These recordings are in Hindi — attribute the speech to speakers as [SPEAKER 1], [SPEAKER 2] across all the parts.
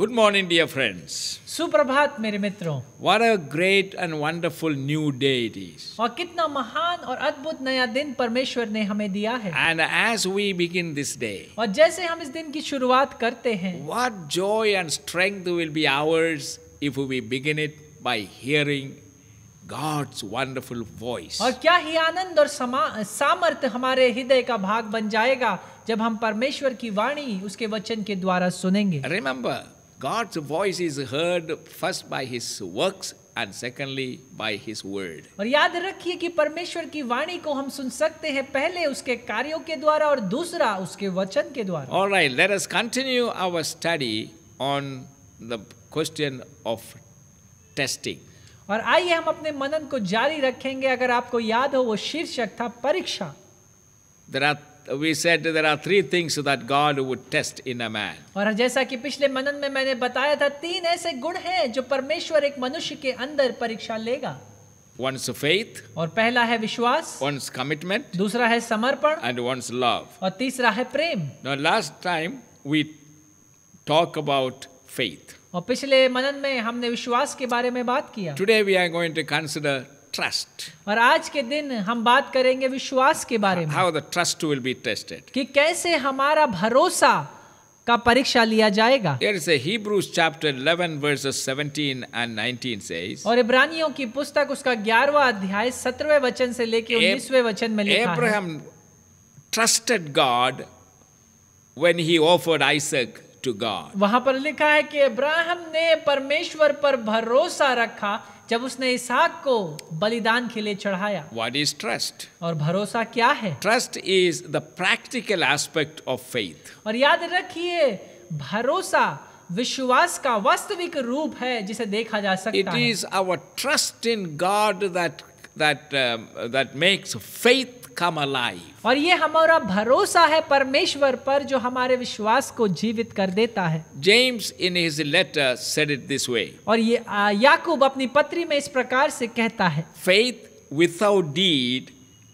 [SPEAKER 1] Good morning, dear friends.
[SPEAKER 2] सुप्रभात मेरे मित्रों.
[SPEAKER 1] What a great and wonderful new day it is.
[SPEAKER 2] और कितना महान और अद्भुत नया दिन परमेश्वर ने हमें दिया है.
[SPEAKER 1] And as we begin this day. और जैसे हम इस दिन की शुरुआत करते हैं. What joy and strength will be ours if we begin it by hearing God's wonderful voice. और
[SPEAKER 2] क्या ही आनंद और सामर्थ्य हमारे हृदय का भाग बन जाएगा जब हम परमेश्वर की वाणी उसके वचन के द्वारा सुनेंगे. Remember
[SPEAKER 1] God's voice is heard first by his works and secondly by his word.
[SPEAKER 2] और याद रखिए कि परमेश्वर की वाणी को हम सुन सकते हैं पहले उसके कार्यों के द्वारा और दूसरा उसके वचन के द्वारा.
[SPEAKER 1] All right, let us continue our study on the question of testing.
[SPEAKER 2] और आइए हम अपने मनन को जारी रखेंगे अगर आपको याद हो वो शीर्षक था परीक्षा.
[SPEAKER 1] There are we said that there are three things that God would test in a man.
[SPEAKER 2] और जैसा कि पिछले मनन में मैंने बताया था तीन ऐसे गुण हैं जो परमेश्वर एक मनुष्य के अंदर परीक्षा लेगा.
[SPEAKER 1] One's faith. और पहला है विश्वास. One's commitment. दूसरा है समर्पण. And one's love. और तीसरा है प्रेम. Now last time we talk about faith.
[SPEAKER 2] और पिछले मनन में हमने विश्वास के बारे में बात किया.
[SPEAKER 1] Today we are going to consider trust और आज के
[SPEAKER 2] दिन हम बात करेंगे विश्वास के बारे में. How the trust will
[SPEAKER 1] be tested
[SPEAKER 2] कि कैसे हमारा भरोसा का परीक्षा लिया जाएगा
[SPEAKER 1] Here is a Hebrews chapter 11 verses 17 and 19 says,
[SPEAKER 2] और इब्रानियों की पुस्तक उसका 11वां अध्याय 17वें वचन से लेकर 19वें वचन में लिखा Abraham है
[SPEAKER 1] trusted God when he offered Isaac to God.
[SPEAKER 2] वहां पर लिखा है कि इब्राहिम ने परमेश्वर पर भरोसा रखा जब उसने इसहाक को बलिदान के लिए चढ़ाया
[SPEAKER 1] व्हाट इज ट्रस्ट और भरोसा क्या है trust is the practical aspect of faith
[SPEAKER 2] और याद रखिए भरोसा विश्वास का वास्तविक रूप है जिसे देखा जा सकता है it is
[SPEAKER 1] our trust in God that that um, that makes faith come alive और ये हमारा
[SPEAKER 2] भरोसा है परमेश्वर पर जो हमारे विश्वास को जीवित कर देता है
[SPEAKER 1] James in his letter said it this way और ये याकूब अपनी पत्री में इस प्रकार से कहता है faith without deed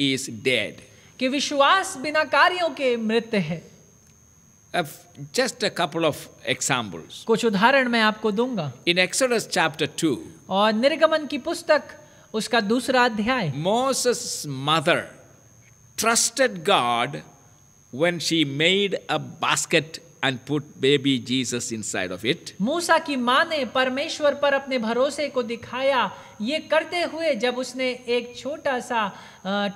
[SPEAKER 1] is dead कि विश्वास बिना
[SPEAKER 2] कार्यों के मृत है
[SPEAKER 1] just a couple of examples कुछ
[SPEAKER 2] उदाहरण मैं आपको दूंगा
[SPEAKER 1] in Exodus chapter 2 और निर्गमन की पुस्तक उसका दूसरा अध्याय Moses mother trusted God when she made a basket and put baby Jesus inside of it.
[SPEAKER 2] मूसा की माँ ने परमेश्वर पर अपने भरोसे को दिखाया ये करते हुए जब उसने एक छोटा सा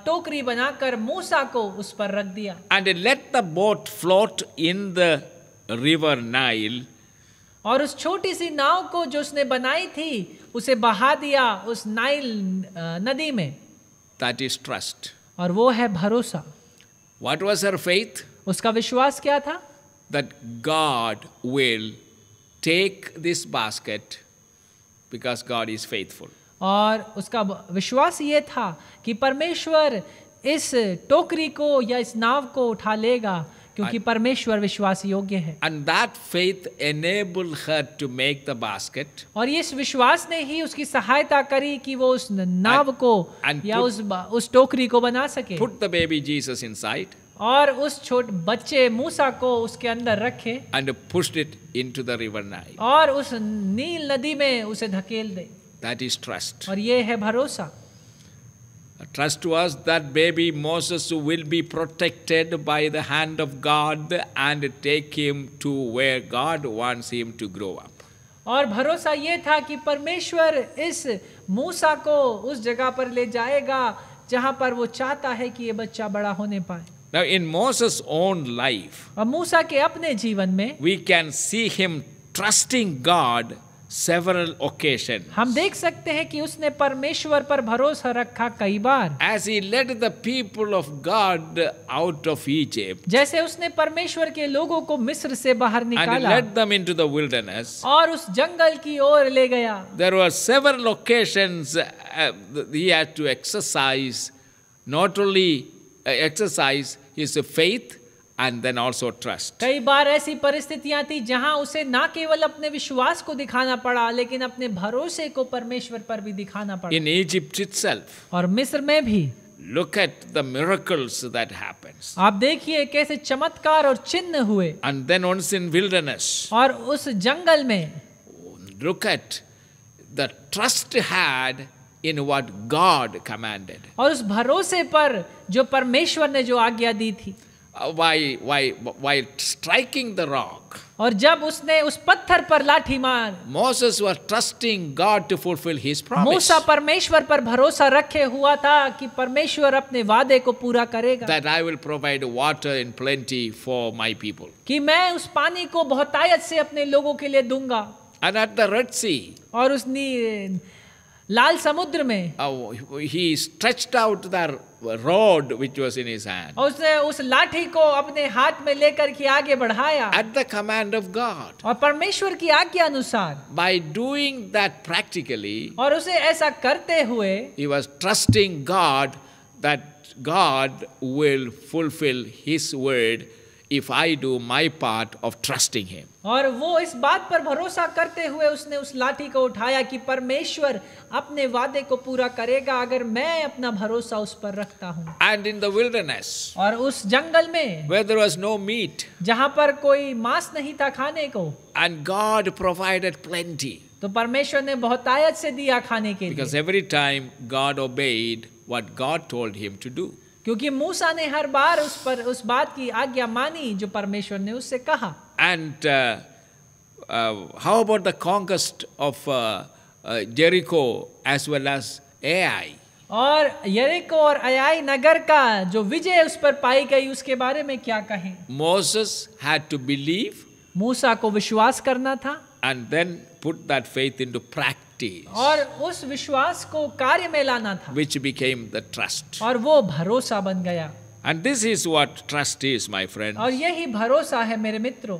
[SPEAKER 2] टोकरी बनाकर मूसा को उस पर रख दिया
[SPEAKER 1] And let the boat float in the river Nile
[SPEAKER 2] और उस छोटी सी नाव को जो उसने बनाई थी उसे बहा दिया उस नाइल नदी में
[SPEAKER 1] दैट इज ट्रस्ट
[SPEAKER 2] और वो है भरोसा
[SPEAKER 1] वॉट वॉज हर फेथ
[SPEAKER 2] उसका विश्वास क्या था
[SPEAKER 1] that God will take this basket because God is faithful
[SPEAKER 2] और उसका विश्वास ये था कि परमेश्वर इस टोकरी को या इस नाव को उठा लेगा क्योंकि परमेश्वर विश्वास योग्य है
[SPEAKER 1] and that faith enable her to make the basket
[SPEAKER 2] और इस विश्वास ने ही उसकी सहायता करी कि वो उस
[SPEAKER 1] नाव को या उस उस
[SPEAKER 2] टोकरी को बना सके
[SPEAKER 1] put the baby Jesus inside
[SPEAKER 2] और उस छोट बच्चे मूसा को उसके अंदर रखे
[SPEAKER 1] and pushed it into the river Nile
[SPEAKER 2] और उस नील नदी में उसे धकेल दे
[SPEAKER 1] दैट इज ट्रस्ट
[SPEAKER 2] और ये है भरोसा
[SPEAKER 1] Trust to us that baby Moses will be protected by the hand of God and take him to where God wants him to grow up.
[SPEAKER 2] और भरोसा ये था कि परमेश्वर इस मूसा को उस जगह पर ले जाएगा जहां पर वो चाहता है कि ये बच्चा बड़ा होने पाए
[SPEAKER 1] Now in Moses' own life, और मूसा के अपने जीवन में we can see him trusting God several occasion hum
[SPEAKER 2] dekh sakte hain
[SPEAKER 1] ki usne parmeshwar
[SPEAKER 2] par bharosa rakha kai bar As he led the people of God out of Egypt. jaise usne parmeshwar ke logo ko misr se bahar nikala And led
[SPEAKER 1] them into the wilderness.
[SPEAKER 2] aur us jungle ki or le gaya
[SPEAKER 1] There were several occasions uh, he had to exercise not only uh, exercise his faith and then also trust.
[SPEAKER 2] कई बार ऐसी परिस्थितियां थी जहां उसे ना केवल अपने विश्वास को दिखाना पड़ा लेकिन अपने भरोसे को परमेश्वर पर भी दिखाना पड़ा
[SPEAKER 1] In Egypt itself. और मिस्र में भी Look at the miracles that happens. आप
[SPEAKER 2] देखिए कैसे चमत्कार और चिन्ह हुए
[SPEAKER 1] And then once in wilderness. और उस जंगल में Look at the trust had in what God commanded.
[SPEAKER 2] और उस भरोसे पर जो परमेश्वर ने जो आज्ञा दी थी
[SPEAKER 1] while, while, while striking the rock, aur jab usne us patthar par laathi maar Moses was trusting God to fulfill his promise. Musa parmeshwar par
[SPEAKER 2] bharosa rakhe hua tha ki parmeshwar apne vaade ko pura karega
[SPEAKER 1] That I will provide water in plenty for my people.
[SPEAKER 2] ki main us pani ko bahutayat se apne logo ke liye
[SPEAKER 1] dunga And at the Red Sea, aur usne लाल समुद्र में ही stretch out that rod which was in his hand
[SPEAKER 2] उसने उस लाठी को अपने हाथ में लेकर के आगे बढ़ाया at the command of God और परमेश्वर की आज्ञा अनुसार
[SPEAKER 1] बाई डूइंग दैट प्रैक्टिकली
[SPEAKER 2] और उसे ऐसा करते हुए
[SPEAKER 1] ही was trusting God that God will fulfil his word if I do my part of trusting him
[SPEAKER 2] और वो इस बात पर भरोसा करते हुए उसने उस लाठी को उठाया कि परमेश्वर अपने वादे को पूरा करेगा अगर मैं अपना भरोसा उस पर रखता हूँ
[SPEAKER 1] एंड इन दिल्डरनेस और उस जंगल
[SPEAKER 2] में वेदर वॉज नो मीट जहाँ पर कोई मांस नहीं था खाने को एंड गॉड प्रोवाइडेड प्लेंटी तो परमेश्वर ने आयत से दिया खाने के Because
[SPEAKER 1] लिए every time God obeyed what God told him to do.
[SPEAKER 2] क्योंकि मूसा ने हर बार उस पर उस बात की आज्ञा मानी जो परमेश्वर ने उससे कहा
[SPEAKER 1] and how about the conquest of Jericho as well as Ai
[SPEAKER 2] और यरिको और अयाई नगर का जो विजय उस पर पाई गई उसके बारे में क्या कहें
[SPEAKER 1] मोसेस हैड टू बिलीव मूसा को विश्वास करना था and then put that faith into practice practice.
[SPEAKER 2] और उस विश्वास को कार्य में
[SPEAKER 1] लाना था. Which became the trust. और वो भरोसा बन गया. And this is what trust is, my friend. और
[SPEAKER 2] यही भरोसा है मेरे मित्रों.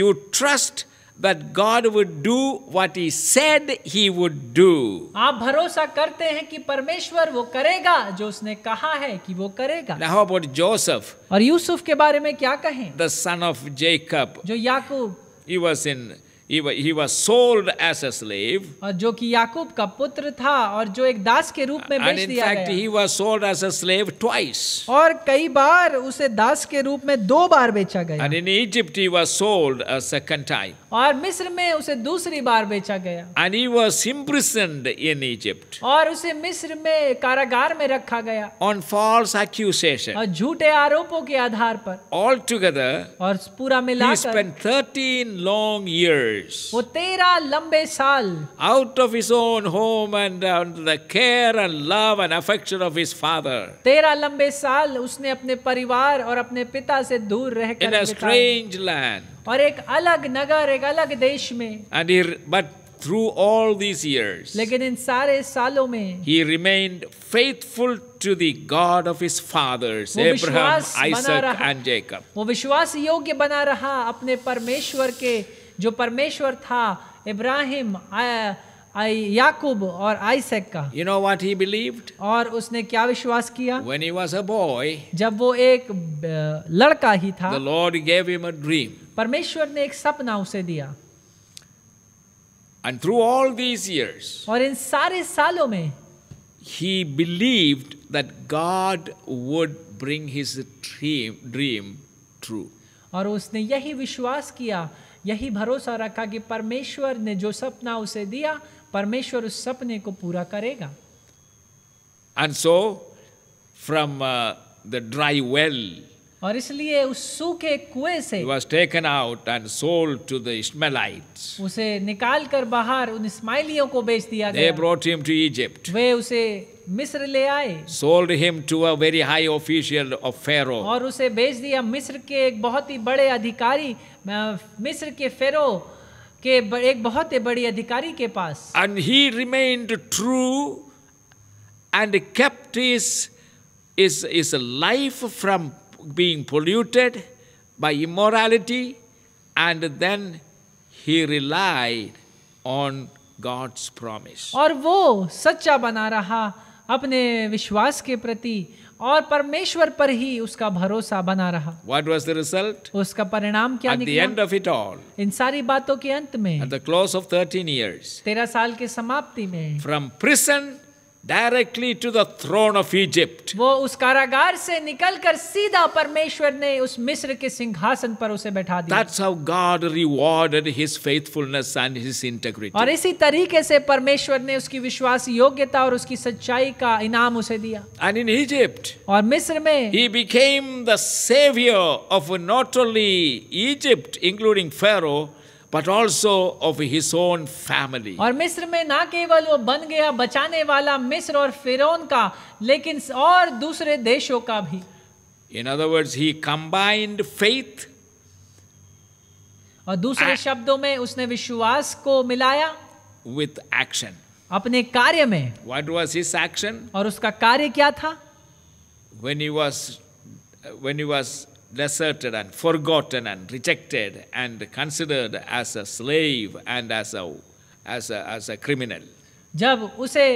[SPEAKER 1] You trust that God would do what he said he would do.
[SPEAKER 2] आप भरोसा करते हैं कि परमेश्वर वो करेगा जो उसने कहा है कि वो करेगा. Now
[SPEAKER 1] how about Joseph? और यूसुफ के बारे में क्या कहें? The son of Jacob. जो याकूब. He was in he was sold as a slave
[SPEAKER 2] aur jo ki yakub ka putra tha aur jo ek das ke roop mein bech diya gaya and in fact he
[SPEAKER 1] was sold as a slave twice aur kai bar use das ke roop mein do bar becha gaya and in Egypt he was sold a second time
[SPEAKER 2] aur misr mein use dusri bar becha gaya
[SPEAKER 1] and he was imprisoned in Egypt
[SPEAKER 2] aur use misr mein karagar mein rakha gaya
[SPEAKER 1] on false accusation aur
[SPEAKER 2] jhoote aaropon ke aadhar par
[SPEAKER 1] all together और
[SPEAKER 2] पूरा मिलाकर he spent
[SPEAKER 1] 13 long years years.
[SPEAKER 2] वो तेरा लंबे साल.
[SPEAKER 1] Out of his own home and under the care and love and affection of his father.
[SPEAKER 2] तेरा लंबे साल उसने अपने परिवार और अपने पिता से दूर रहकर. In a strange land. और एक अलग नगर एक अलग देश में.
[SPEAKER 1] And he but through all these years लेकिन
[SPEAKER 2] इन सारे सालों में
[SPEAKER 1] he remained faithful to the god of his fathers abraham isaac and jacob
[SPEAKER 2] वो विश्वास योग्य बना रहा अपने परमेश्वर के जो परमेश्वर था इब्राहिम याकूब और आइसेक का you know what he believed और उसने क्या विश्वास किया when he was a boy जब वो एक
[SPEAKER 1] लड़का ही था the Lord gave him a dream
[SPEAKER 2] परमेश्वर ने एक सपना उसे दिया
[SPEAKER 1] and through all these years और इन सारे सालों में he believed that god would bring his dream dream true
[SPEAKER 2] और उसने यही विश्वास किया यही भरोसा रखा कि परमेश्वर ने जो सपना उसे दिया परमेश्वर उस सपने को पूरा करेगा
[SPEAKER 1] and so from the dry well और इसलिए उस सूखे कुएं से he was taken out and sold to the Ishmaelites.
[SPEAKER 2] उसे निकाल कर बाहर उन इस्माइलियों को बेच दिया गया. They
[SPEAKER 1] brought him to Egypt. वे उसे
[SPEAKER 2] मिस्र ले आए.
[SPEAKER 1] Sold him to a very high official of Pharaoh.
[SPEAKER 2] और उसे बेच दिया मिस्र के एक बहुत ही बड़े अधिकारी मिस्र के फेरो के एक बहुत ही बड़ी अधिकारी के पास.
[SPEAKER 1] And he remained true and kept his is is life from being polluted by immorality, and then he relied on God's promise.
[SPEAKER 2] और वो सच्चा बना रहा अपने विश्वास के प्रति और परमेश्वर पर ही उसका भरोसा बना रहा
[SPEAKER 1] What was the result? उसका परिणाम क्या At निकला? the end of it all, इन सारी बातों के अंत में At the close of 13 years, 13 साल के समाप्ति में From prison directly to the throne of Egypt
[SPEAKER 2] वो उस कारागार से निकलकर सीधा परमेश्वर ने उस मिस्र के सिंहासन पर उसे बैठा दिया that's
[SPEAKER 1] how God rewarded his faithfulness and his integrity और इसी
[SPEAKER 2] तरीके से परमेश्वर ने उसकी विश्वास योग्यता और उसकी सच्चाई का इनाम उसे दिया
[SPEAKER 1] एंड इन इजिप्ट और मिस्र में ही became the saviour of not only Egypt including Pharaoh but also of his own family. और
[SPEAKER 2] मिस्र में ना केवल वो बन गया बचाने वाला मिस्र और फिरौन का लेकिन और दूसरे देशों का भी
[SPEAKER 1] In other words, he combined faith और दूसरे
[SPEAKER 2] शब्दों में उसने विश्वास को मिलाया
[SPEAKER 1] with action.
[SPEAKER 2] अपने कार्य में
[SPEAKER 1] What was his action?
[SPEAKER 2] और उसका कार्य क्या था
[SPEAKER 1] When he was when he was deserted and forgotten and rejected and considered as a slave and as a as a as a criminal
[SPEAKER 2] जब उसे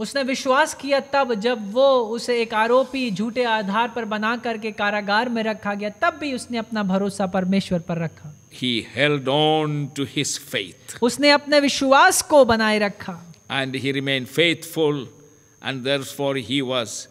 [SPEAKER 2] उसने विश्वास किया तब जब वो उसे एक आरोपी झूठे आधार पर बना करके कारागार में रखा गया तब भी उसने अपना भरोसा परमेश्वर पर रखा
[SPEAKER 1] He held on to his faith.
[SPEAKER 2] उसने अपने विश्वास को बनाए रखा
[SPEAKER 1] And he remained faithful and therefore he was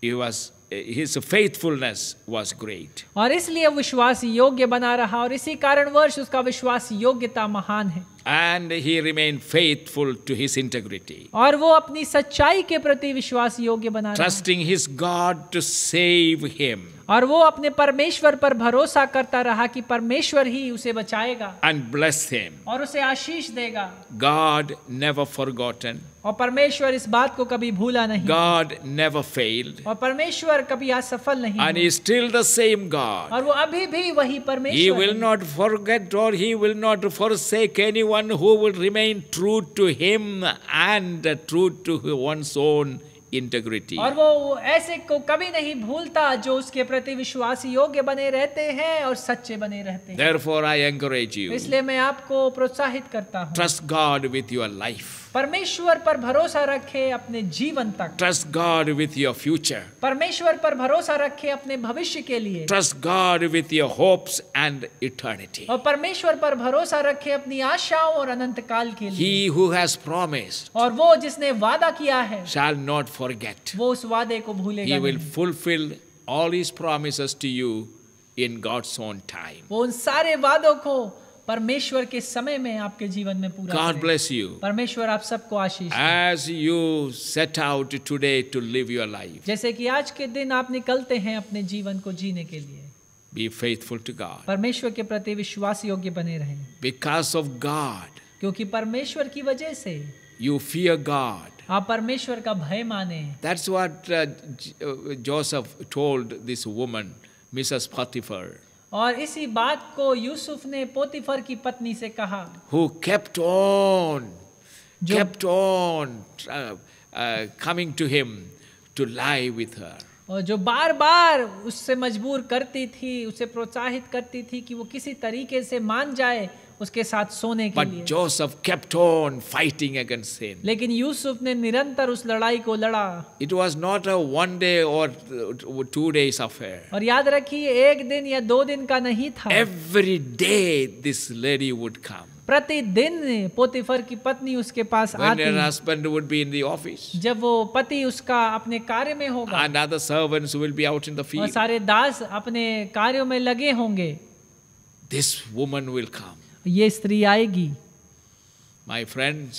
[SPEAKER 1] he was his faithfulness was great.
[SPEAKER 2] और इसलिए विश्वास योग्य बना रहा और इसी कारण वर्ष उसका विश्वास योग्यता महान है.
[SPEAKER 1] And he remained faithful to his integrity.
[SPEAKER 2] और वो अपनी सच्चाई के प्रति विश्वास योग्य बना रहा.
[SPEAKER 1] Trusting his God to save him.
[SPEAKER 2] और वो अपने परमेश्वर पर भरोसा करता रहा कि परमेश्वर ही उसे बचाएगा
[SPEAKER 1] एंड ब्लेस हिम
[SPEAKER 2] और उसे आशीष देगा
[SPEAKER 1] गॉड नेवर फॉरगॉटन
[SPEAKER 2] और परमेश्वर इस बात को कभी भूला नहीं गॉड
[SPEAKER 1] नेवर फेल्ड
[SPEAKER 2] और परमेश्वर कभी असफल नहीं and
[SPEAKER 1] he still the same God
[SPEAKER 2] और वो अभी भी वही परमेश्वर ही विल
[SPEAKER 1] नॉट फॉरगेट और he will not forsake anyone who will remain true to him and true to one's own integrity और
[SPEAKER 2] वो ऐसे को कभी नहीं भूलता जो उसके प्रति विश्वास योग्य बने रहते हैं और सच्चे बने रहते हैं.
[SPEAKER 1] Therefore I encourage you. इसलिए
[SPEAKER 2] मैं आपको प्रोत्साहित करता
[SPEAKER 1] हूँ. Trust God with your life
[SPEAKER 2] परमेश्वर पर भरोसा रखे अपने
[SPEAKER 1] जीवन तक trust God with your future
[SPEAKER 2] परमेश्वर पर भरोसा रखे अपने भविष्य के
[SPEAKER 1] लिए trust God with your hopes and eternity
[SPEAKER 2] और परमेश्वर पर भरोसा रखे अपनी आशाओं और अनंत काल के लिए ही
[SPEAKER 1] हु हैज प्रॉमिस्ड
[SPEAKER 2] और वो जिसने वादा किया है
[SPEAKER 1] शैल नॉट फॉरगेट वो उस वादे को भूलेगा he will fulfil all his promises to you in God's own time
[SPEAKER 2] वो उन सारे वादों को परमेश्वर के समय में आपके जीवन में पूरा God bless you. परमेश्वर आप सबको आशीष
[SPEAKER 1] As you set out today to live your life.
[SPEAKER 2] जैसे कि आज के दिन आप निकलते हैं अपने जीवन को जीने के लिए
[SPEAKER 1] Be faithful to God.
[SPEAKER 2] परमेश्वर के प्रति विश्वास योग्य बने रहें.
[SPEAKER 1] Because of God.
[SPEAKER 2] क्योंकि परमेश्वर की वजह से
[SPEAKER 1] You fear God.
[SPEAKER 2] आप परमेश्वर का भय माने
[SPEAKER 1] That's what uh, Joseph told this woman, Mrs. Potiphar.
[SPEAKER 2] और इसी बात को यूसुफ ने पोतीफर की पत्नी से कहा
[SPEAKER 1] who kept on kept on coming to him to lie to her
[SPEAKER 2] और जो बार बार उससे मजबूर करती थी उसे प्रोत्साहित करती थी कि वो किसी तरीके से मान जाए उसके साथ सोने के But लिए
[SPEAKER 1] Joseph kept on fighting against sin.
[SPEAKER 2] लेकिन यूसुफ ने निरंतर उस लड़ाई को लड़ा
[SPEAKER 1] it was not a one day और टू डे अफेयर
[SPEAKER 2] और याद रखिए एक दिन या दो दिन का नहीं था
[SPEAKER 1] every day this lady would come
[SPEAKER 2] प्रतिदिन पोतिफर की पत्नी उसके पास When
[SPEAKER 1] आती office, जब वो पति
[SPEAKER 2] उसका अपने कार्य में
[SPEAKER 1] होगा और सारे दास
[SPEAKER 2] अपने कार्यों में लगे होंगे
[SPEAKER 1] दिस वुमन विल कम
[SPEAKER 2] ये स्त्री आएगी
[SPEAKER 1] माय फ्रेंड्स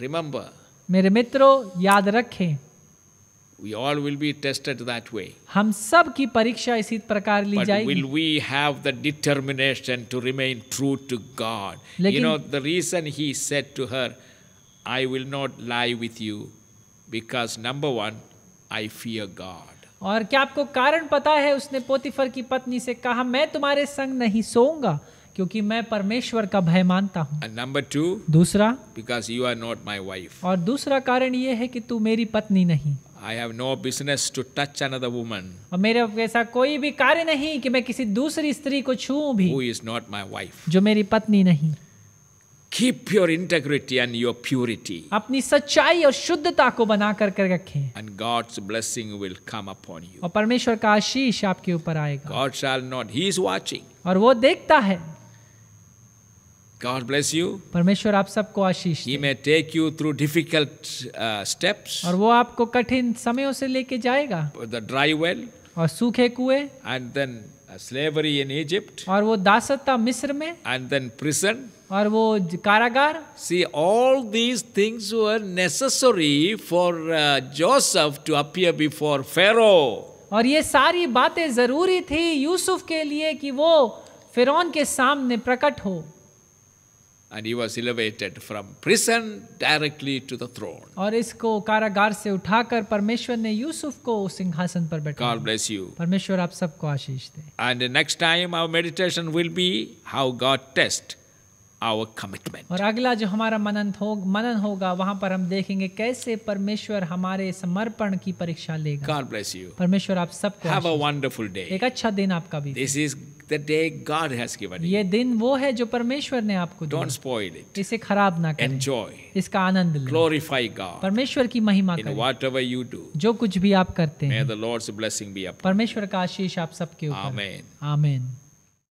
[SPEAKER 1] रिमेंबर
[SPEAKER 2] मेरे मित्रों याद रखें
[SPEAKER 1] we all will be tested that way
[SPEAKER 2] हम सब की परीक्षा इसी प्रकार ली जाएगी But will
[SPEAKER 1] we have the determination to remain true to God you know the reason he said to her I will not lie with you because number one I fear God
[SPEAKER 2] और क्या आपको कारण पता है उसने पोतीफर की पत्नी से कहा मैं तुम्हारे संग नहीं सोऊंगा क्योंकि मैं परमेश्वर का भय मानता
[SPEAKER 1] हूँ नंबर टू दूसरा because you are not my wife
[SPEAKER 2] और दूसरा कारण ये है कि तू मेरी पत्नी नहीं
[SPEAKER 1] I have no business to touch another woman.
[SPEAKER 2] और मेरे ऐसा कोई भी
[SPEAKER 1] कार्य नहीं कि मैं किसी दूसरी स्त्री को छूऊं भी Who is not my wife? जो मेरी पत्नी नहीं Keep your integrity and your purity. अपनी सच्चाई और शुद्धता को
[SPEAKER 2] बना कर कर रखें
[SPEAKER 1] And God's blessing will come upon
[SPEAKER 2] you. और परमेश्वर का आशीष आपके ऊपर
[SPEAKER 1] आएगा God shall not. He is watching.
[SPEAKER 2] और वो देखता है
[SPEAKER 1] God bless you. परमेश्वर आप सबको आशीष He may take you through difficult uh, steps. और
[SPEAKER 2] वो आपको कठिन समयों से लेके जाएगा.
[SPEAKER 1] The dry well.
[SPEAKER 2] और सूखे कुएं.
[SPEAKER 1] And then slavery in Egypt. और वो दासता मिस्र में. And then prison. और वो कारागार. See all these things were necessary for uh, Joseph to appear before Pharaoh.
[SPEAKER 2] और ये सारी बातें जरूरी थी यूसुफ के लिए कि वो फिरौन के सामने प्रकट हो.
[SPEAKER 1] and he was elevated from prison directly to the throne.
[SPEAKER 2] और इसको कारागार से उठाकर परमेश्वर ने यूसुफ को सिंहासन पर बैठाया. God bless you. परमेश्वर आप सबको
[SPEAKER 1] आशीष दे. And the next time our meditation will be how God tests our commitment.
[SPEAKER 2] और अगला जो हमारा मनन हो मनन होगा वहाँ पर हम देखेंगे कैसे परमेश्वर हमारे समर्पण की परीक्षा लेगा.
[SPEAKER 1] God bless you. परमेश्वर आप सबको Have a wonderful day. एक
[SPEAKER 2] अच्छा दिन आपका भी.
[SPEAKER 1] This is the day God has given
[SPEAKER 2] ये दिन वो है जो परमेश्वर ने आपको दिया. Don't spoil it. इसे खराब ना करें. Enjoy. इसका आनंद लें. Glorify God. परमेश्वर की महिमा
[SPEAKER 1] करें. In whatever you do. जो कुछ भी आप करते हैं. May the Lord's blessing be upon.
[SPEAKER 2] परमेश्वर का आशीष आप सबके ऊपर. Amen. Amen.